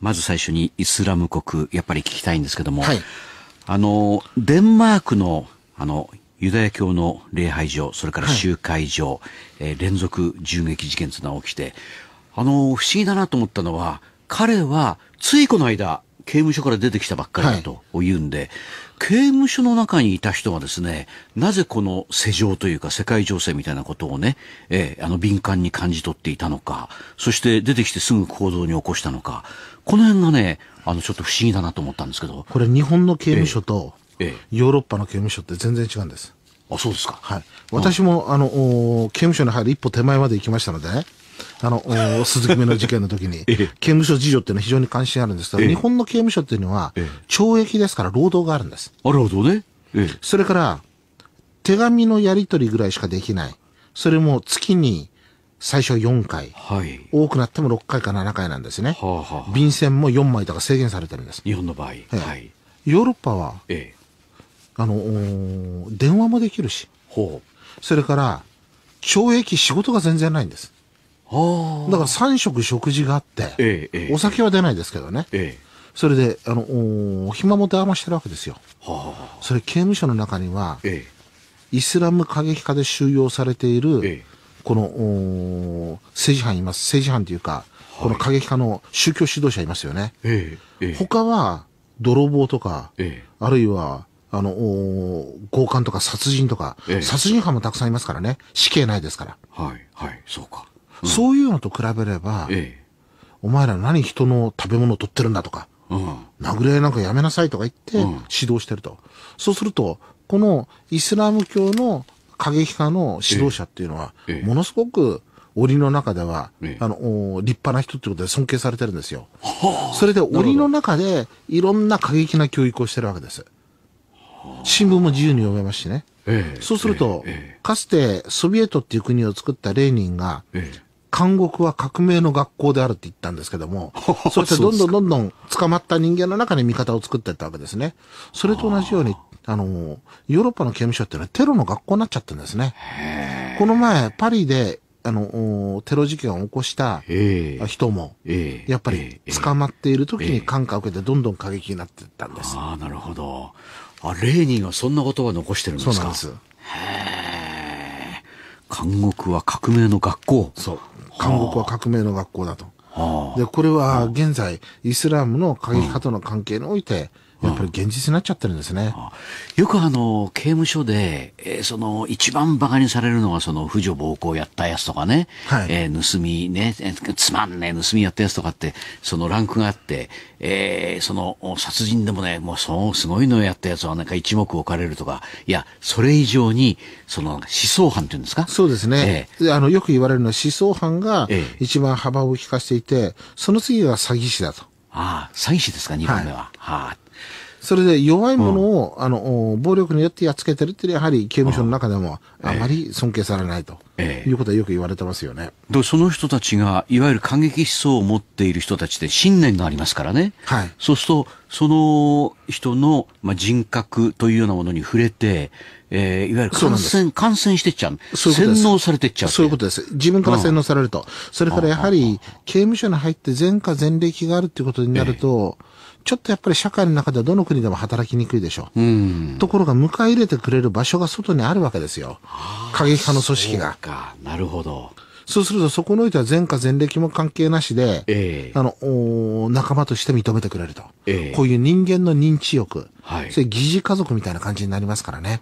まず最初にイスラム国、やっぱり聞きたいんですけども、はい、あの、デンマークの、あの、ユダヤ教の礼拝所、それから集会所、はい、えー、連続銃撃事件というのが起きて、あの、不思議だなと思ったのは、彼は、ついこの間、刑務所から出てきたばっかりだと言うんで、はい、刑務所の中にいた人はですね、なぜこの世情というか世界情勢みたいなことをね、えー、あの敏感に感じ取っていたのか、そして出てきてすぐ行動に起こしたのか、この辺がね、あのちょっと不思議だなと思ったんですけど。これ日本の刑務所と、ええ、ヨーロッパの刑務所って全然違うんです。あ、そうですか。はい。私も、うん、あの、刑務所に入る一歩手前まで行きましたのでね。あの、鈴木目の事件の時に、刑務所事情っていうのは非常に関心あるんですけど、日本の刑務所っていうのは、懲役ですから労働があるんです。あ、労働ね。それから、手紙のやり取りぐらいしかできない。それも月に最初4回、はい、多くなっても6回か7回なんですね、はあはあ、便箋も4枚とか制限されてるんです日本の場合、はい、ヨーロッパは、ええ、あの電話もできるしほうそれから懲役仕事が全然ないんですだから3食食事があって、ええお酒は出ないですけどね。それで、あの、暇も出余してるわけですよ。それ刑務所の中には、イスラム過激派で収容されている、この、政治犯います。政治犯というか、この過激派の宗教指導者いますよね。他は、泥棒とか、あるいは、あの、強姦とか殺人とか、殺人犯もたくさんいますからね。死刑ないですから。はい、はい、そうか。そういうのと比べれば、ええ、お前ら何人の食べ物を取ってるんだとか、うん、殴り合いなんかやめなさいとか言って指導してると。うん、そうすると、このイスラム教の過激派の指導者っていうのは、え、ものすごく檻の中では、あの、立派な人ってことで尊敬されてるんですよ。それで檻の中でいろんな過激な教育をしてるわけです。新聞も自由に読めますしね。そうすると、かつてソビエトっていう国を作ったレーニンが、監獄は革命の学校であるって言ったんですけども、そしってどんどんどんどん捕まった人間の中に味方を作っていったわけですね。それと同じように、あの、ヨーロッパの刑務所っていうのはテロの学校になっちゃったんですね。この前、パリで、あの、テロ事件を起こした人も、やっぱり捕まっている時に感覚でどんどん過激になっていったんです。ああ、なるほど。あ、レーニンはそんな言葉残してるんですかそうなんです。へえ。監獄は革命の学校そう監獄は革命の学校だとでこれは現在イスラムの過激派との関係において、やっぱり現実になっちゃってるんですね。ああよくあの、刑務所で、えー、その、一番馬鹿にされるのは、その、婦女暴行やったやつとかね、はい、えー、盗みね、えー、つまんねえ、盗みやったやつとかって、そのランクがあって、えー、その、殺人でもね、もう、そう、すごいのやったやつは、なんか一目置かれるとか、いや、それ以上に、その、思想犯っていうんですかそうですね。えー、あの、よく言われるのは、思想犯が、一番幅を利かしていて、その次は詐欺師だと。ああ、詐欺師ですか、二番目は。はい、はあそれで弱いものを、あの、暴力によってやっつけてるっていうのはやはり刑務所の中でもあまり尊敬されないと。いうことはよく言われてますよね。でその人たちがいわゆる過激思想を持っている人たちで信念がありますからね。はい、そうするとその人の、まあ、人格というようなものに触れて、えー、いわゆる感染、感染してっちゃう。そうう洗脳されてっちゃう。そういうことです。自分から洗脳されると。うん、それからやはり、刑務所に入って前科前歴があるっていうことになると、えちょっとやっぱり社会の中ではどの国でも働きにくいでしょう。うん、ところが迎え入れてくれる場所が外にあるわけですよ。過激派の組織が。か、なるほど。そうすると、そこにおいては前科前歴も関係なしで、えー、あの仲間として認めてくれると。えー、こういう人間の認知欲。はい。それ疑似家族みたいな感じになりますからね。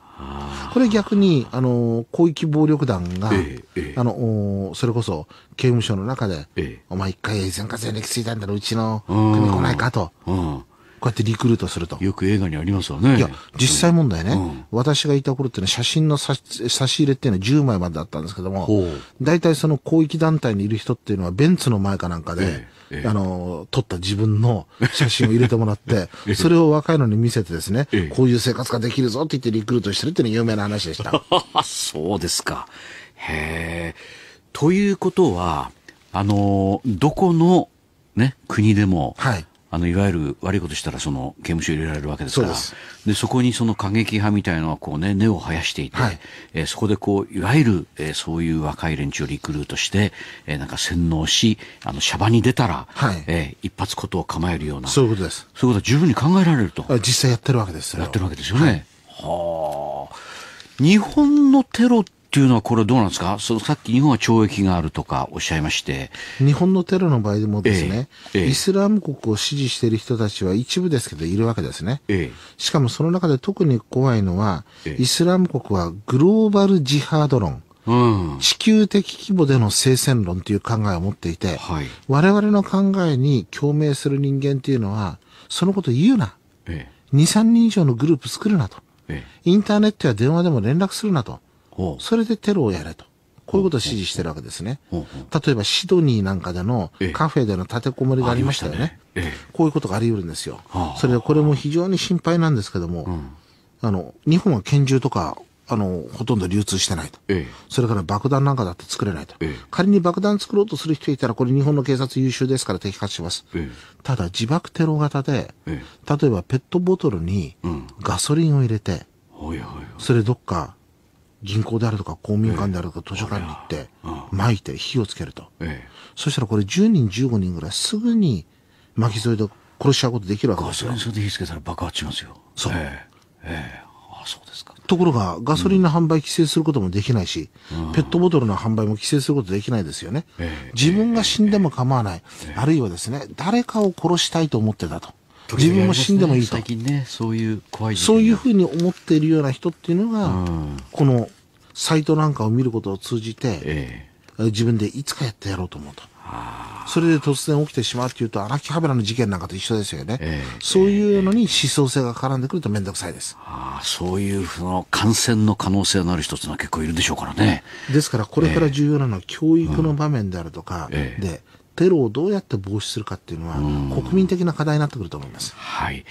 これ逆に、あの、広域暴力団が、えー、あの、それこそ、刑務所の中で、お前一回前科前歴ついたんだろ、うちの組来ないかと。うんこうやってリクルートすると。よく映画にありますわね。いや、実際問題ね、うん、私がいた頃っていうのは写真の差し入れっていうのは10枚までだったんですけども、大体その広域団体にいる人っていうのはベンツの前かなんかで、えええ、あの、撮った自分の写真を入れてもらって、それを若いのに見せてですね、こういう生活ができるぞって言ってリクルートしてるっていうのが有名な話でした。そうですか。へえ。ということは、あの、どこのね、国でも、はい、あのいわゆる悪いことしたらその刑務所入れられるわけですからそでそこにその過激派みたいなのはこう、ね、根を生やしていて、はい、えー、そこでこういわゆる、えー、そういう若い連中をリクルートして、えー、なんか洗脳しあのシャバに出たら、はい、えー、一発ことを構えるようなそういうことですそういうことは十分に考えられると実際やってるわけですよやってるわけですよね、はい、はあ日本のテロってっていうのはこれどうなんですかそのさっき日本は懲役があるとかおっしゃいまして。日本のテロの場合でもですね、ええイスラム国を支持している人たちは一部ですけどいるわけですね。しかもその中で特に怖いのは、イスラム国はグローバルジハード論。うん、地球的規模での聖戦論という考えを持っていて、はい、我々の考えに共鳴する人間っていうのは、そのこと言うな。2、3人以上のグループ作るなと。インターネットや電話でも連絡するなと。それでテロをやれと。こういうことを指示してるわけですね。例えばシドニーなんかでのカフェでの立てこもりがありましたよね。こういうことがあり得るんですよ。それでこれも非常に心配なんですけども、あの、日本は拳銃とか、あの、ほとんど流通してないと。それから爆弾なんかだって作れないと。仮に爆弾作ろうとする人いたら、これ日本の警察優秀ですから摘発します。ただ自爆テロ型で、例えばペットボトルにガソリンを入れて、それどっか銀行であるとか公民館であるとか図書館に行って、巻いて火をつけると。そしたらこれ10人、15人ぐらいすぐに巻き添えで殺しちゃうことできるわけですよ。ガソリンそれで火つけたら爆発しますよ。そう。ええあ、そうですか。ところが、ガソリンの販売規制することもできないし、ペットボトルの販売も規制することできないですよね。自分が死んでも構わない。あるいはですね、誰かを殺したいと思ってたと。自分も死んでもいいと、最近ねそういう怖いそういうふうに思っているような人っていうのが、このサイトなんかを見ることを通じて、自分でいつかやってやろうと思うと。それで突然起きてしまうっていうと、荒木カメラの事件なんかと一緒ですよね。そういうのに思想性が絡んでくると面倒くさいです。そういうその感染の可能性のある人ってのは結構いるでしょうからね。ですから、これから重要なのは教育の場面であるとか、で、テロをどうやって防止するかっていうのは、国民的な課題になってくると思います。はい